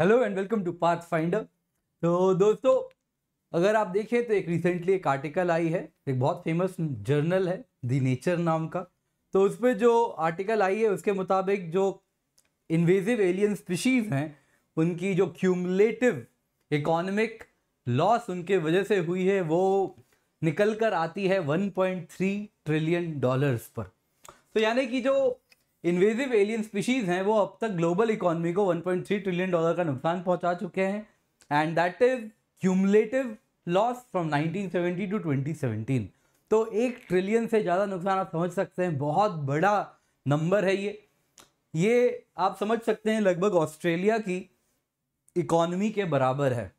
hello and welcome to Path Finder तो दोस्तों अगर आप देखें तो एक रिसेंटली एक आर्टिकल आई है एक बहुत फेमस जर्नल है दी नेचर नाम का तो उस पर जो आर्टिकल आई है उसके मुताबिक जो इन्वेजिव एलियन स्पीशीज़ हैं उनकी जो क्यूमलेटिव इकोनॉमिक लॉस उनके वजह से हुई है वो निकल कर आती है 1.3 ट्रिलियन डॉलर्स पर तो यानी कि जो इन्वेजिव एलियन स्पीशीज हैं वो अब तक ग्लोबल इकोनॉमी को 1.3 ट्रिलियन डॉलर का नुकसान पहुंचा चुके हैं and that is cumulative loss from 1970 to 2017 तो एक ट्रिलियन से ज़्यादा नुकसान आप समझ सकते हैं बहुत बड़ा नंबर है ये ये आप समझ सकते हैं लगभग ऑस्ट्रेलिया की इकॉनमी के बराबर है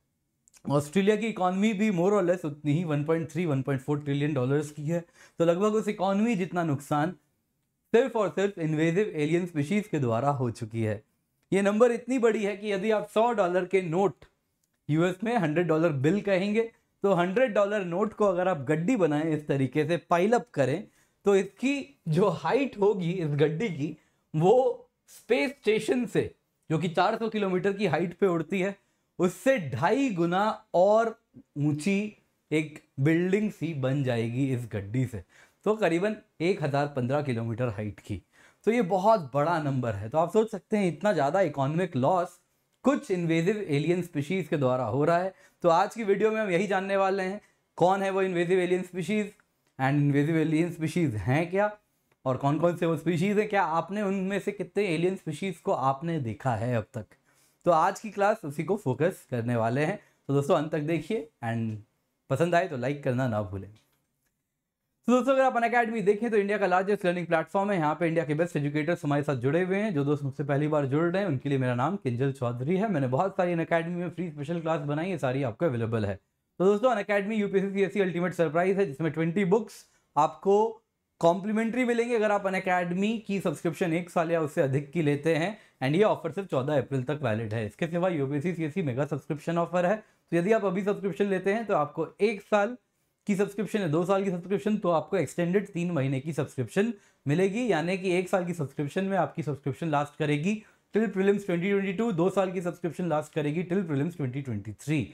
ऑस्ट्रेलिया की इकॉनमी भी मोर और लेस उतनी ही 1.3 1.4 ट्रिलियन डॉलर्स की है तो लगभग उस इकॉनमी जितना नुकसान सिर्फ और सिर्फ इन्वेजिव एलियन स्पीशीज़ के द्वारा हो चुकी है ये नंबर इतनी बड़ी है कि यदि आप सौ डॉलर के नोट यूएस में हंड्रेड डॉलर बिल कहेंगे तो हंड्रेड डॉलर नोट को अगर आप गड्डी बनाएं इस तरीके से पाइलअप करें तो इसकी जो हाइट होगी इस गड्डी की वो स्पेस स्टेशन से जो कि 400 किलोमीटर की हाइट पे उड़ती है उससे ढाई गुना और ऊंची एक बिल्डिंग सी बन जाएगी इस गड्डी से तो करीबन एक हज़ार पंद्रह किलोमीटर हाइट की तो ये बहुत बड़ा नंबर है तो आप सोच सकते हैं इतना ज़्यादा इकोनॉमिक लॉस कुछ इन्वेजिव एलियन स्पीशीज़ के द्वारा हो रहा है तो आज की वीडियो में हम यही जानने वाले हैं कौन है वो invasive alien species and invasive alien species हैं क्या और कौन कौन से वो स्पीशीज़ हैं क्या आपने उनमें से कितने एलियन स्पीशीज़ को आपने देखा है अब तक तो आज की क्लास उसी को फोकस करने वाले हैं तो दोस्तों अंत तक देखिए एंड पसंद आए तो लाइक करना ना भूलें तो दोस्तों अगर आप अन अकेडमी देखें तो इंडिया का लार्जेस्ट लर्निंग प्लेटफॉर्म है यहाँ पे इंडिया के बेस्ट एजुकेटर्स हमारे साथ जुड़े हुए हैं जो दोस्त मुझसे पहली बार जुड़ रहे हैं उनके लिए मेरा नाम किंजल चौधरी है मैंने बहुत सारी अन अकेडमी में फ्री स्पेशल क्लास बनाई है सारी आपको अवेलेबल है तो दोस्तों Unacademy UPSC ultimate surprise है जिसमें ट्वेंटी बुक्स आपको कॉम्प्लीमेंट्री मिलेंगे अगर आप अन अकेडमी की सब्सक्रिप्शन एक साल या उससे अधिक की लेते हैं एंड ये ऑफर सिर्फ चौदह अप्रैल तक वैलिड है इसके सिवा यूपीएससी मेगा सब्सक्रिप्शन ऑफर है तो यदि आप अभी सब्सक्रिप्शन लेते हैं तो आपको एक साल की सब्सक्रिप्शन है दो साल की सब्सक्रिप्शन तो आपको एक्सटेंडेड तीन महीने की सब्सक्रिप्शन मिलेगी यानी कि एक साल की सब्सक्रिप्शन में आपकी सब्सक्रिप्शन लास्ट करेगी टिल प्रिलिम्स 2022 ट्वेंटी दो साल की सब्सक्रिप्शन लास्ट करेगी टिल प्रिलिम्स 2023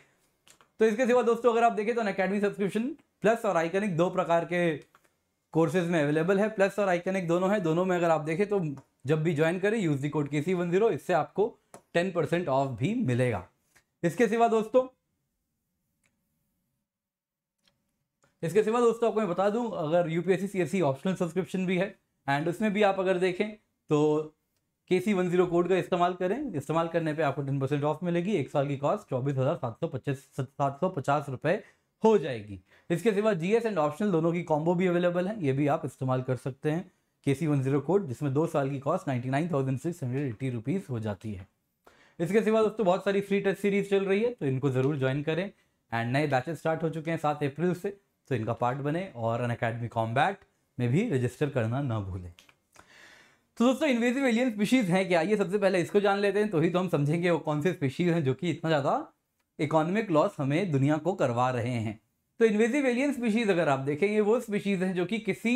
तो इसके सिवा दोस्तों अगर आप देखें तो अकेडमी सब्सक्रिप्शन प्लस और आइकनिक दो प्रकार के कोर्सेज में अवेलेबल है प्लस और आइकनिक दोनों है दोनों में अगर आप देखें तो जब भी ज्वाइन करें यूज दी कोड के इससे आपको टेन ऑफ भी मिलेगा इसके सिवा दोस्तों इसके सिवा दोस्तों आपको मैं बता दूं अगर यू पी ऑप्शनल सब्सक्रिप्शन भी है एंड उसमें भी आप अगर देखें तो के सी वन जीरो कोड का इस्तेमाल करें इस्तेमाल करने पे आपको टेन परसेंट ऑफ मिलेगी एक साल की कॉस्ट चौबीस हज़ार सात सौ पच्चीस सात सौ पचास रुपये हो जाएगी इसके सिवा एस एंड ऑप्शनल दोनों की कॉम्बो भी अवेलेबल है ये भी आप इस्तेमाल कर सकते हैं के सी वन जीरो कोड जिसमें दो साल की cost ninety nine thousand six hundred eighty rupees हो जाती है इसके सिवा दोस्तों बहुत सारी फ्री टेस्ट सीरीज चल रही है तो इनको ज़रूर ज्वाइन करें एंड नए बैचेस स्टार्ट हो चुके हैं सात अप्रैल से तो इनका पार्ट बने और अन अकेडमी कॉम्बैट में भी रजिस्टर करना ना भूलें तो दोस्तों इन्वेजिव एलियन स्पीशीज़ हैं क्या ये सबसे पहले इसको जान लेते हैं तो ही तो हम समझेंगे वो कौन से स्पीशीज़ हैं जो कि इतना ज़्यादा इकोनॉमिक लॉस हमें दुनिया को करवा रहे हैं तो इन्वेजिव एलियन स्पीशीज़ अगर आप देखेंगे वो स्पीशीज़ हैं जो कि किसी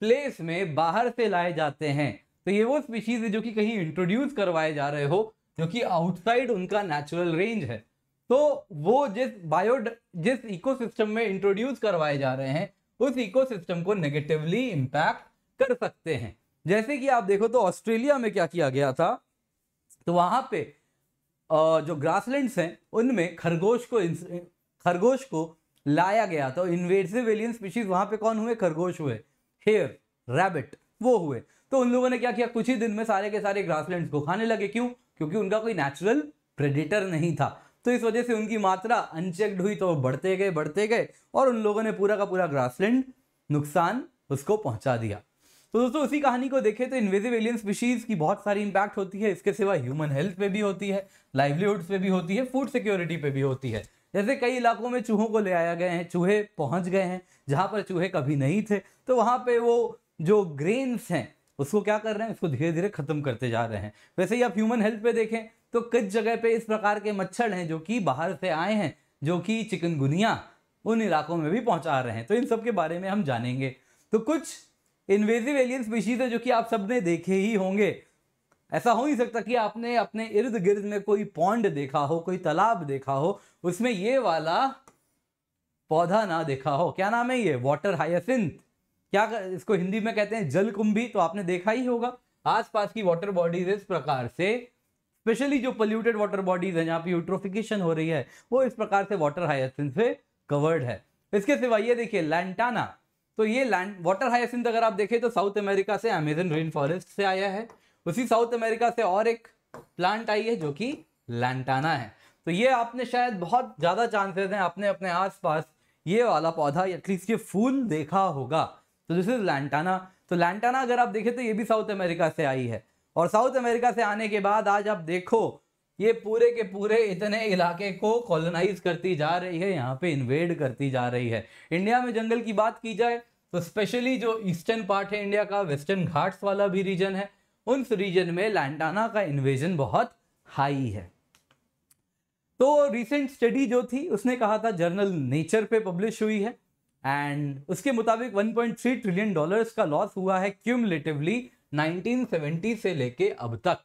प्लेस में बाहर से लाए जाते हैं तो ये वो स्पीशीज़ है जो कि कहीं इंट्रोड्यूस करवाए जा रहे हो जो कि आउटसाइड उनका नेचुरल रेंज है तो वो जिस बायो जिस इकोसिस्टम में इंट्रोड्यूस करवाए जा रहे हैं उस इकोसिस्टम को नेगेटिवली इम्पैक्ट कर सकते हैं जैसे कि आप देखो तो ऑस्ट्रेलिया में क्या किया गया था तो वहां पे जो ग्रासलैंड्स हैं उनमें खरगोश को खरगोश को लाया गया था इन्वेसिव एलियन स्पीशीज वहां पे कौन हुए खरगोश हुए हेयर रैबिट वो हुए तो उन लोगों ने क्या किया कुछ ही दिन में सारे के सारे ग्रासलैंड्स को खाने लगे क्यों क्योंकि उनका कोई नेचुरल प्रेडिटर नहीं था तो इस वजह से उनकी मात्रा अनचेक्ड हुई तो बढ़ते गए बढ़ते गए और उन लोगों ने पूरा का पूरा ग्रासलैंड नुकसान उसको पहुंचा दिया तो दोस्तों उसी कहानी को देखें तो इन्वेजिव एलियन स्पीशीज़ की बहुत सारी इम्पैक्ट होती है इसके सिवा ह्यूमन हेल्थ पे भी होती है लाइवलीहुड्स पे भी होती है फूड सिक्योरिटी पे भी होती है जैसे कई इलाकों में चूहों को ले आया गए हैं चूहे पहुंच गए हैं जहाँ पर चूहे कभी नहीं थे तो वहाँ पे वो जो ग्रेन्स हैं उसको क्या कर रहे हैं उसको धीरे धीरे खत्म करते जा रहे हैं वैसे ही आप ह्यूमन हेल्थ पे देखें तो कुछ जगह पे इस प्रकार के मच्छर हैं जो कि बाहर से आए हैं जो कि चिकनगुनिया उन इलाकों में भी पहुंचा रहे हैं तो इन सब के बारे में हम जानेंगे तो कुछ इन्वेजिव एलियन स्पीशीज़ है जो कि आप सबने देखे ही होंगे ऐसा हो नहीं सकता कि आपने अपने इर्द गिर्द में कोई पौंड देखा हो कोई तालाब देखा हो उसमें ये वाला पौधा ना देखा हो क्या नाम है ये वाटर हाइसिंथ क्या कर, इसको हिंदी में कहते हैं जल कुंभी तो आपने देखा ही होगा आसपास की वाटर बॉडीज इस प्रकार से स्पेशली जो पोल्यूटेड वाटर बॉडीज हैं जहाँ पे यूट्रोफिकेशन हो रही है वो इस प्रकार से वाटर हाइसिन से कवर्ड है इसके सिवा ये देखिए लैंटाना तो ये लैंड वाटर हाइसिन अगर आप देखें तो साउथ अमेरिका से अमेजन रेन फॉरेस्ट से आया है उसी साउथ अमेरिका से और एक प्लांट आई है जो कि लैंटाना है तो ये आपने शायद बहुत ज़्यादा चांसेस हैं आपने अपने आसपास ये वाला पौधा एटलीस्ट ये फूल देखा होगा तो दिस इज लैंटाना तो लैंटाना अगर आप देखें तो ये भी साउथ अमेरिका से आई है और साउथ अमेरिका से आने के बाद आज आप देखो ये पूरे के पूरे इतने इलाके को कॉलोनाइज करती जा रही है यहाँ पे इन्वेड करती जा रही है इंडिया में जंगल की बात की जाए तो स्पेशली जो ईस्टर्न पार्ट है इंडिया का वेस्टर्न घाट्स वाला भी रीजन है उस रीजन में लैंटाना का इन्वेजन बहुत हाई है तो रिसेंट स्टडी जो थी उसने कहा था जर्नल नेचर पे पब्लिश हुई है एंड उसके मुताबिक 1.3 ट्रिलियन डॉलर्स का लॉस हुआ है क्यूमलेटिवली 1970 से लेके अब तक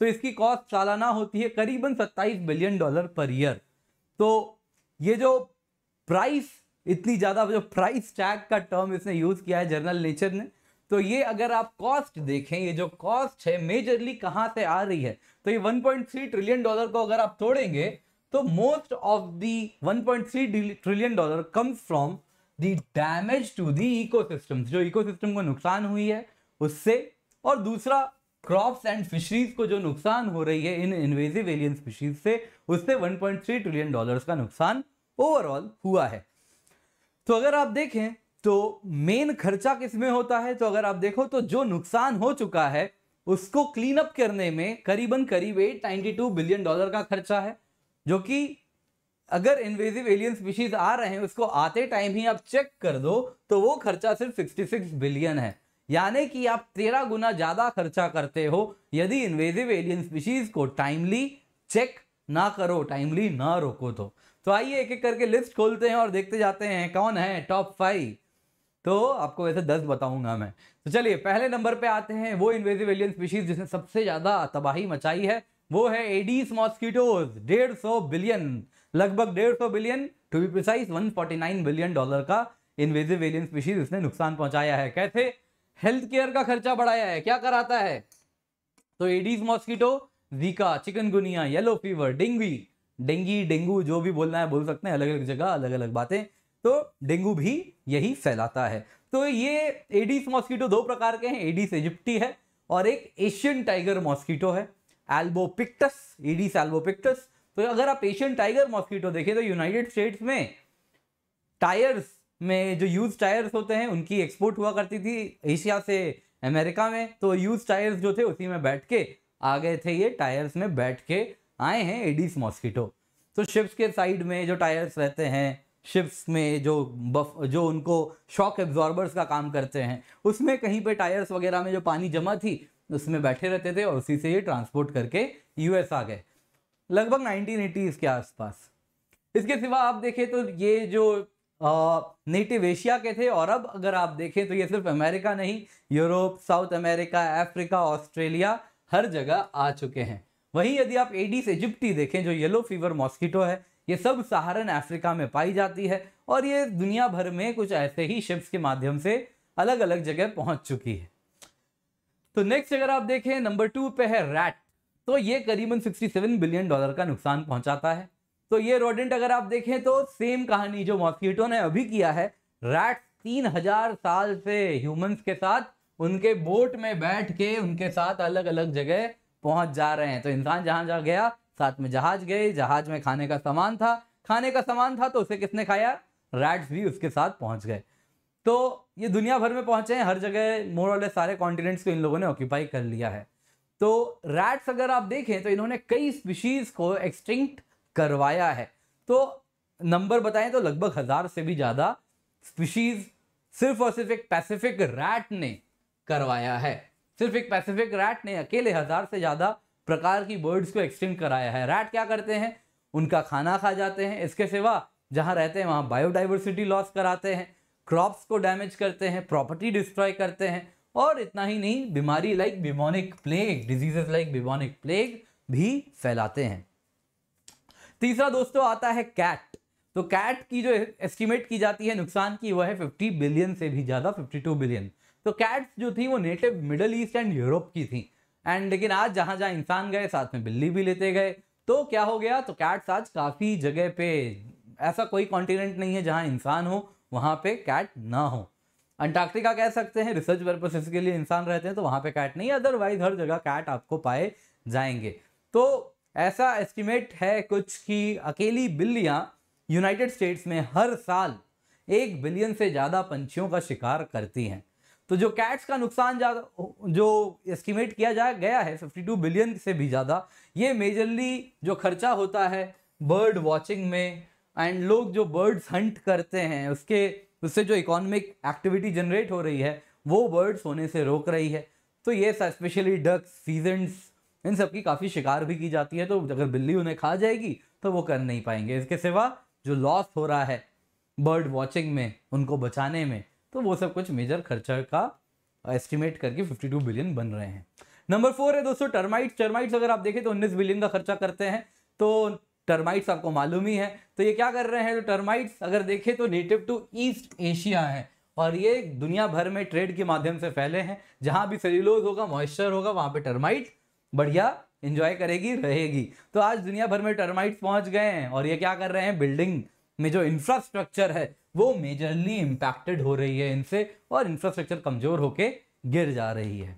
तो इसकी कॉस्ट सालाना होती है करीबन 27 बिलियन डॉलर पर ईयर तो ये जो प्राइस इतनी ज़्यादा जो प्राइस टैग का टर्म इसने यूज़ किया है जर्नल नेचर ने तो ये अगर आप कॉस्ट देखें ये जो कॉस्ट है मेजरली कहाँ से आ रही है तो ये 1.3 ट्रिलियन डॉलर को अगर आप तोड़ेंगे तो most of the 1.3 trillion dollar comes from the damage to the ecosystems जो इकोसिस्टम को नुकसान हुई है उससे और दूसरा क्रॉप्स एंड फिशरीज को जो नुकसान हो रही है इन इन्वेजिव एलियन स्पीशीज से उससे 1.3 ट्रिलियन डॉलर्स का नुकसान ओवरऑल हुआ है तो अगर आप देखें तो मेन खर्चा किस में होता है तो अगर आप देखो तो जो नुकसान हो चुका है उसको क्लीन अप करने में करीबन करीब eight ninety two billion dollar का खर्चा है जो कि अगर इन्वेजिव एलियन स्पीशीज आ रहे हैं उसको आते टाइम ही आप चेक कर दो तो वो खर्चा सिर्फ 66 बिलियन है यानी कि आप तेरह गुना ज़्यादा खर्चा करते हो यदि इन्वेजिव एलियन स्पीशीज़ को टाइमली चेक ना करो टाइमली ना रोको तो तो आइए एक एक करके लिस्ट खोलते हैं और देखते जाते हैं कौन है टॉप फाइव तो आपको वैसे दस बताऊंगा मैं तो चलिए पहले नंबर पे आते हैं वो इन्वेजिव एलियन स्पीशीज जिसने सबसे ज़्यादा तबाही मचाई है वो है एडीस मॉस्किटोज डेढ़ सौ बिलियन लगभग डेढ़ सौ billion to be precise nine billion dollar का इन्वेजिव एलियन स्पीशीज इसने नुकसान पहुंचाया है कैसे हेल्थ केयर का खर्चा बढ़ाया है क्या कराता है तो Aedes mosquito Zika chikungunya yellow fever dengue dengue dengue जो भी बोलना है बोल सकते हैं अलग अलग जगह अलग अलग बातें तो डेंगू भी यही फैलाता है तो ये एडीस मॉस्किटो दो प्रकार के हैं एडीस इजिप्टी है और एक एशियन टाइगर मॉस्किटो है एल्बोपिक्टस एडीस एल्बोपिक्टस तो अगर आप एशियन टाइगर मॉस्किटो देखें तो यूनाइटेड स्टेट्स में टायर्स में जो यूज टायर्स होते हैं उनकी एक्सपोर्ट हुआ करती थी एशिया से अमेरिका में तो यूज टायर्स जो थे उसी में बैठ के आ गए थे ये टायर्स में बैठ के आए हैं एडिस मॉस्किटो तो शिप्स के साइड में जो टायर्स रहते हैं शिप्स में जो बफ जो उनको शॉक एब्जॉर्बर्स का काम करते हैं उसमें कहीं पे टायर्स वगैरह में जो पानी जमा थी उसमें बैठे रहते थे और उसी से ये ट्रांसपोर्ट करके यूएस आ गए लगभग नाइनटीन एटीज़ के आसपास इसके सिवा आप देखें तो ये जो नेटिव एशिया के थे और अब अगर आप देखें तो ये सिर्फ अमेरिका नहीं Europe South America Africa Australia हर जगह आ चुके हैं वहीं यदि आप एडीस इजिप्टी देखें जो येलो फीवर मॉस्किटो है ये सब सहारन अफ्रीका में पाई जाती है और ये दुनिया भर में कुछ ऐसे ही शिप्स के माध्यम से अलग अलग जगह पहुंच चुकी है तो नेक्स्ट अगर आप देखें नंबर टू पे है रैट तो ये करीबन 67 बिलियन डॉलर का नुकसान पहुंचाता है तो ये रोडेंट अगर आप देखें तो सेम कहानी जो मॉस्किटो ने अभी किया है रैट तीन हजार साल से ह्यूमंस के साथ उनके बोट में बैठ के उनके साथ अलग अलग जगह पहुंच जा रहे हैं तो इंसान जहां जहां गया साथ में जहाज गए जहाज में खाने का सामान था खाने का सामान था तो उसे किसने खाया रैट्स भी उसके साथ पहुंच गए तो ये दुनिया भर में पहुंचे हैं हर जगह मोर वाले सारे कॉन्टिनेंट्स को इन लोगों ने ऑक्यूपाई कर लिया है तो रैट्स अगर आप देखें तो इन्होंने कई स्पीशीज़ को एक्सटिंक्ट करवाया है तो नंबर बताएं तो लगभग हज़ार से भी ज़्यादा स्पीशीज सिर्फ और सिर्फ एक पैसिफिक रैट ने करवाया है सिर्फ एक पैसिफिक रैट ने अकेले हज़ार से ज़्यादा प्रकार की बर्ड्स को एक्सटिंक्ट कराया है रैट क्या करते हैं उनका खाना खा जाते हैं इसके सिवा जहाँ रहते हैं वहाँ बायोडाइवर्सिटी लॉस कराते हैं क्रॉप्स को डैमेज करते हैं प्रॉपर्टी डिस्ट्रॉय करते हैं और इतना ही नहीं बीमारी like bubonic plague diseases like bubonic plague भी फैलाते हैं तीसरा दोस्तों आता है कैट तो कैट की जो एस्टिमेट की जाती है नुकसान की वह है 50 बिलियन से भी ज़्यादा 52 बिलियन तो कैट्स जो थी वो native Middle East and Europe की थी एंड लेकिन आज जहाँ जहाँ इंसान गए साथ में बिल्ली भी लेते गए तो क्या हो गया तो कैट्स आज काफ़ी जगह पे ऐसा कोई कॉन्टिनेंट नहीं है जहाँ इंसान हो वहाँ पे कैट ना हो अंटार्कटिका कह सकते हैं रिसर्च पर्पसेस के लिए इंसान रहते हैं तो वहाँ पे कैट नहीं अदरवाइज हर जगह कैट आपको पाए जाएंगे तो ऐसा एस्टिमेट है कुछ कि अकेली बिल्लियाँ यूनाइटेड स्टेट्स में हर साल एक बिलियन से ज़्यादा पंछियों का शिकार करती हैं तो जो कैट्स का नुकसान ज़्यादा जो एस्टिमेट किया जा गया है 52 बिलियन से भी ज़्यादा ये मेजरली जो खर्चा होता है बर्ड वॉचिंग में एंड लोग जो बर्ड्स हंट करते हैं उसके उससे जो इकोनॉमिक एक्टिविटी जनरेट हो रही है वो बर्ड्स होने से रोक रही है तो ये स्पेशली डक्स सीजन्स इन सब की काफ़ी शिकार भी की जाती है तो अगर बिल्ली उन्हें खा जाएगी तो वो कर नहीं पाएंगे इसके सिवा जो लॉस हो रहा है बर्ड वॉचिंग में उनको बचाने में तो वो सब कुछ मेजर खर्चा का एस्टिमेट करके 52 बिलियन बन रहे हैं नंबर फोर है दोस्तों टर्माइट्स टर्माइट्स अगर आप देखें तो 19 बिलियन का खर्चा करते हैं तो टर्माइट्स आपको मालूम ही है तो ये क्या कर रहे हैं तो टर्माइट्स अगर देखें तो नेटिव टू ईस्ट एशिया है और ये दुनिया भर में ट्रेड के माध्यम से फैले हैं जहाँ भी सेल्यूलोज होगा मॉइस्चर होगा वहाँ पे टर्माइट बढ़िया इंजॉय करेगी रहेगी तो आज दुनिया भर में टर्माइट्स पहुंच गए हैं और ये क्या कर रहे हैं बिल्डिंग में जो इंफ्रास्ट्रक्चर है वो मेजरली इम्पैक्टेड हो रही है इनसे और इंफ्रास्ट्रक्चर कमजोर होके गिर जा रही है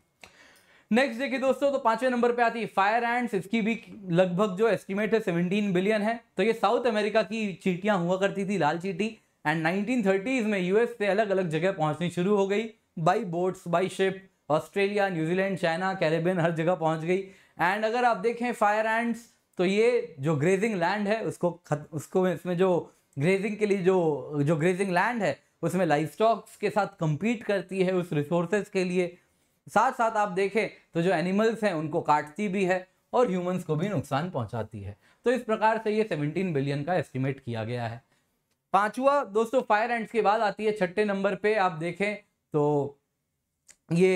नेक्स्ट देखिए दोस्तों तो पांचवें नंबर पे आती है फायर एंड्स इसकी भी लगभग जो एस्टिमेट है सेवनटीन बिलियन है तो ये साउथ अमेरिका की चीटियां हुआ करती थी लाल चीटी एंड नाइनटीन में यूएस से अलग अलग जगह पहुंचनी शुरू हो गई by boats by ship Australia New Zealand China Caribbean हर जगह पहुंच गई एंड अगर आप देखें फायर एंड्स तो ये जो ग्रेजिंग लैंड है उसको खत, उसको इसमें जो ग्रेजिंग के लिए जो जो ग्रेजिंग लैंड है उसमें लाइफ स्टॉक्स के साथ कम्पीट करती है उस रिसोर्सेज के लिए साथ साथ आप देखें तो जो एनिमल्स हैं उनको काटती भी है और ह्यूमंस को भी नुकसान पहुंचाती है तो इस प्रकार से ये 17 बिलियन का एस्टिमेट किया गया है पांचवा दोस्तों फायर एंड्स के बाद आती है छठे नंबर पे आप देखें तो ये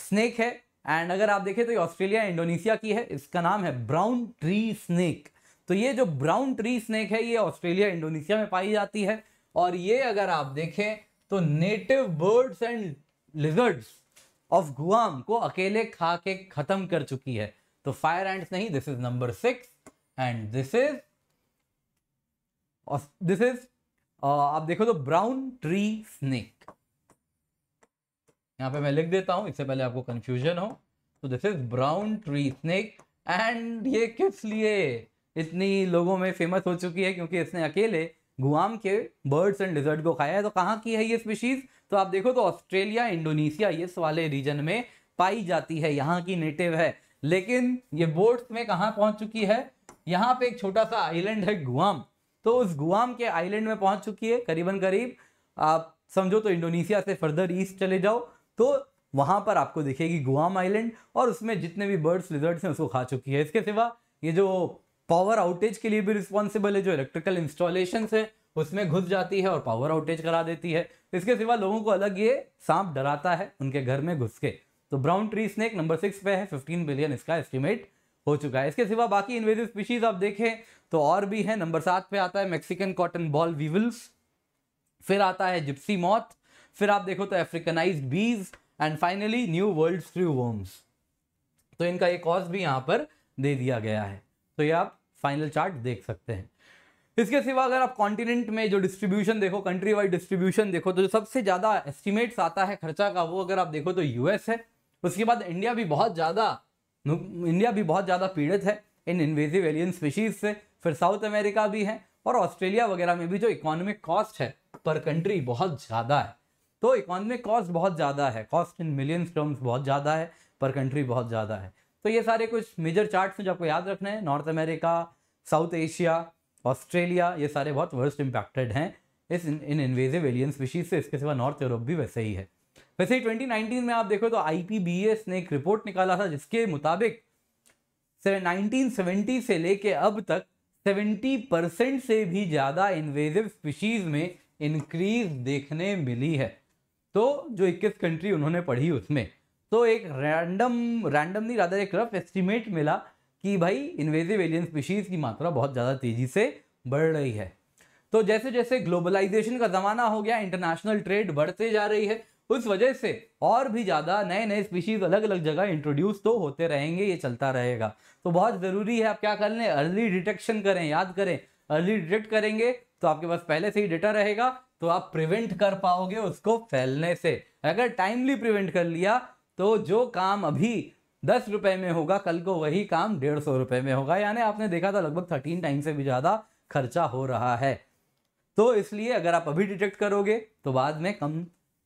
स्नेक है एंड अगर आप देखें तो ये ऑस्ट्रेलिया इंडोनेशिया की है इसका नाम है ब्राउन ट्री स्नेक तो ये जो ब्राउन ट्री स्नेक है ये ऑस्ट्रेलिया इंडोनेशिया में पाई जाती है और ये अगर आप देखें तो native birds and lizards of Guam को अकेले खा के खत्म कर चुकी है तो फायर एंड नहीं this is number six and this is this is आप देखो तो ब्राउन ट्री स्नेक यहाँ पे मैं लिख देता हूँ इससे पहले आपको कंफ्यूजन हो तो this is brown tree snake and ये किस लिए इतनी लोगों में फेमस हो चुकी है क्योंकि इसने अकेले गुआम के बर्ड्स एंड डिजर्ट को खाया है तो कहाँ की है ये स्पीशीज तो आप देखो तो ऑस्ट्रेलिया इंडोनेशिया इस वाले रीजन में पाई जाती है यहाँ की नेटिव है लेकिन ये बोट्स में कहाँ पहुँच चुकी है यहाँ पे एक छोटा सा आइलैंड है गुआम तो उस गुआम के आइलैंड में पहुँच चुकी है करीबन करीब आप समझो तो इंडोनेशिया से फर्दर ईस्ट चले जाओ तो वहाँ पर आपको दिखेगी गुआम आइलैंड और उसमें जितने भी बर्ड्स लिजर्ड्स हैं उसको खा चुकी है इसके सिवा ये जो पावर आउटेज के लिए भी रिस्पॉन्सिबल है जो इलेक्ट्रिकल इंस्टॉलेशन है उसमें घुस जाती है और पावर आउटेज करा देती है इसके सिवा लोगों को अलग ये सांप डराता है उनके घर में घुस के तो brown tree snake number six पे है फिफ्टीन बिलियन इसका एस्टिमेट हो चुका है इसके सिवा बाकी इन्वेजिव स्पीशीज आप देखें तो और भी है नंबर सात पे आता है मैक्सिकन कॉटन बॉल वीवल्स फिर आता है जिप्सी मॉथ फिर आप देखो तो Africanized bees and finally new world थ्रू वर्म्स तो इनका एक कॉज भी यहाँ पर दे दिया गया है तो ये आप फाइनल चार्ट देख सकते हैं इसके सिवा अगर आप कॉन्टिनेंट में जो डिस्ट्रीब्यूशन देखो कंट्री वाइड डिस्ट्रीब्यूशन देखो तो जो सबसे ज़्यादा एस्टिमेट्स आता है खर्चा का वो अगर आप देखो तो यूएस है उसके बाद इंडिया भी बहुत ज़्यादा इंडिया भी बहुत ज़्यादा पीड़ित है इन इन्वेजिव एलियन स्पीशीज से फिर साउथ अमेरिका भी है और ऑस्ट्रेलिया वगैरह में भी जो इकोनॉमिक कॉस्ट है पर कंट्री बहुत ज़्यादा है तो इकोनॉमिक कॉस्ट बहुत ज़्यादा है कॉस्ट इन मिलियंस टर्म्स बहुत ज़्यादा है पर कंट्री बहुत ज़्यादा है तो ये सारे कुछ मेजर चार्ट्स हैं जो आपको याद रखना है North America South Asia Australia ये सारे बहुत वर्स्ट इम्पैक्टेड हैं इस इन इन्वेजिव एलियन स्पीशीज से इसके सिवा नॉर्थ यूरोप भी वैसे ही है वैसे ही नाइनटीन में आप देखो तो एस ने एक रिपोर्ट निकाला था जिसके मुताबिक सेवेंटी से लेके अब तक सेवेंटी परसेंट से भी ज़्यादा इन्वेजिव स्पीशीज में इंक्रीज देखने मिली है तो जो 21 कंट्री उन्होंने पढ़ी उसमें तो एक रैंडम रैंडम नहीं रादर एक रफ एस्टिमेट मिला कि भाई इन्वेजिव एलियन स्पीशीज़ की मात्रा बहुत ज़्यादा तेज़ी से बढ़ रही है तो जैसे जैसे ग्लोबलाइजेशन का ज़माना हो गया इंटरनेशनल ट्रेड बढ़ते जा रही है उस वजह से और भी ज़्यादा नए नए स्पीशीज़ अलग अलग जगह इंट्रोड्यूस तो होते रहेंगे ये चलता रहेगा तो बहुत ज़रूरी है आप क्या कर लें अर्ली डिटेक्शन करें याद करें अर्ली डिटेक्ट करेंगे तो आपके पास पहले से ही डेटा रहेगा तो आप प्रिवेंट कर पाओगे उसको फैलने से अगर टाइमली प्रिवेंट कर लिया तो जो काम अभी दस रुपए में होगा कल को वही काम डेढ़ सौ रुपये में होगा यानी आपने देखा था लगभग थर्टीन टाइम से भी ज़्यादा खर्चा हो रहा है तो इसलिए अगर आप अभी डिटेक्ट करोगे तो बाद में कम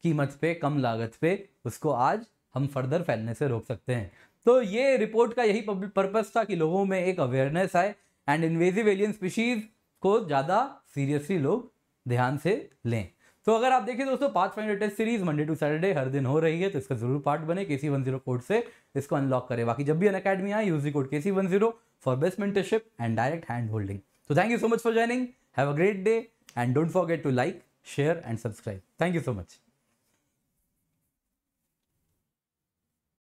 कीमत पे कम लागत पे उसको आज हम फर्दर फैलने से रोक सकते हैं तो ये रिपोर्ट का यही पर्पज था कि लोगों में एक अवेयरनेस आए एंड इन्वेजिव एलियन स्पीशीज़ को ज़्यादा सीरियसली लोग ध्यान से लें तो अगर आप देखिए दोस्तों पाँच final test series Monday to Saturday हर दिन हो रही है तो इसका जरूर पार्ट बने के सी वन जीरो कोड से इसको अनलॉक करें बाकी जब भी अन अकेडमी आए use code K C one zero for best mentorship and direct hand holding तो thank you so much for joining have a great day and don't forget to like share and subscribe thank you so much